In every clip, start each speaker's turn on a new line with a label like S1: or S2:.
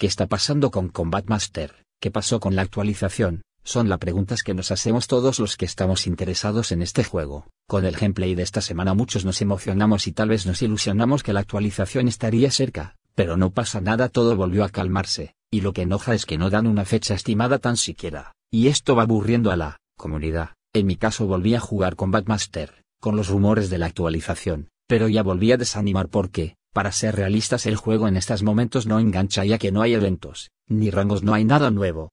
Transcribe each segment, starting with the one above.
S1: ¿Qué está pasando con Combat Master? ¿Qué pasó con la actualización? Son las preguntas que nos hacemos todos los que estamos interesados en este juego. Con el gameplay de esta semana muchos nos emocionamos y tal vez nos ilusionamos que la actualización estaría cerca, pero no pasa nada, todo volvió a calmarse, y lo que enoja es que no dan una fecha estimada tan siquiera, y esto va aburriendo a la comunidad. En mi caso volví a jugar Combat Master, con los rumores de la actualización, pero ya volví a desanimar porque, para ser realistas el juego en estos momentos no engancha ya que no hay eventos, ni rangos, no hay nada nuevo.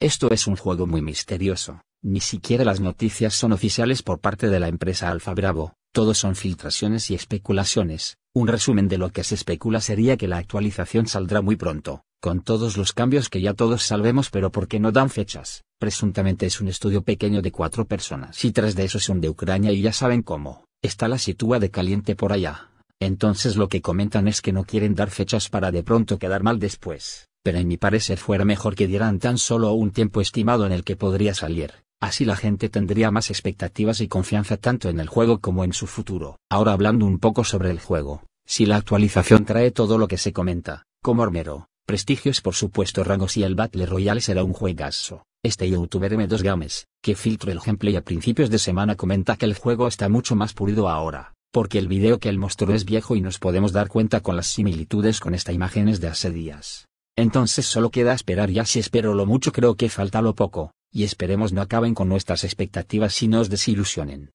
S1: Esto es un juego muy misterioso, ni siquiera las noticias son oficiales por parte de la empresa Alfa Bravo, todo son filtraciones y especulaciones, un resumen de lo que se especula sería que la actualización saldrá muy pronto, con todos los cambios que ya todos sabemos pero porque no dan fechas, presuntamente es un estudio pequeño de cuatro personas y tres de esos son de Ucrania y ya saben cómo, está la sitúa de caliente por allá. Entonces lo que comentan es que no quieren dar fechas para de pronto quedar mal después, pero en mi parecer fuera mejor que dieran tan solo un tiempo estimado en el que podría salir. Así la gente tendría más expectativas y confianza tanto en el juego como en su futuro. Ahora hablando un poco sobre el juego, si la actualización trae todo lo que se comenta, como armero, prestigios por supuesto rangos y el Battle Royale será un juegazo. Este youtuber M2 Games, que filtra el gameplay a principios de semana comenta que el juego está mucho más pulido ahora, porque el video que él mostró es viejo y nos podemos dar cuenta con las similitudes con esta imagen es de hace días. Entonces solo queda esperar ya si espero lo mucho creo que falta lo poco, y esperemos no acaben con nuestras expectativas y nos desilusionen.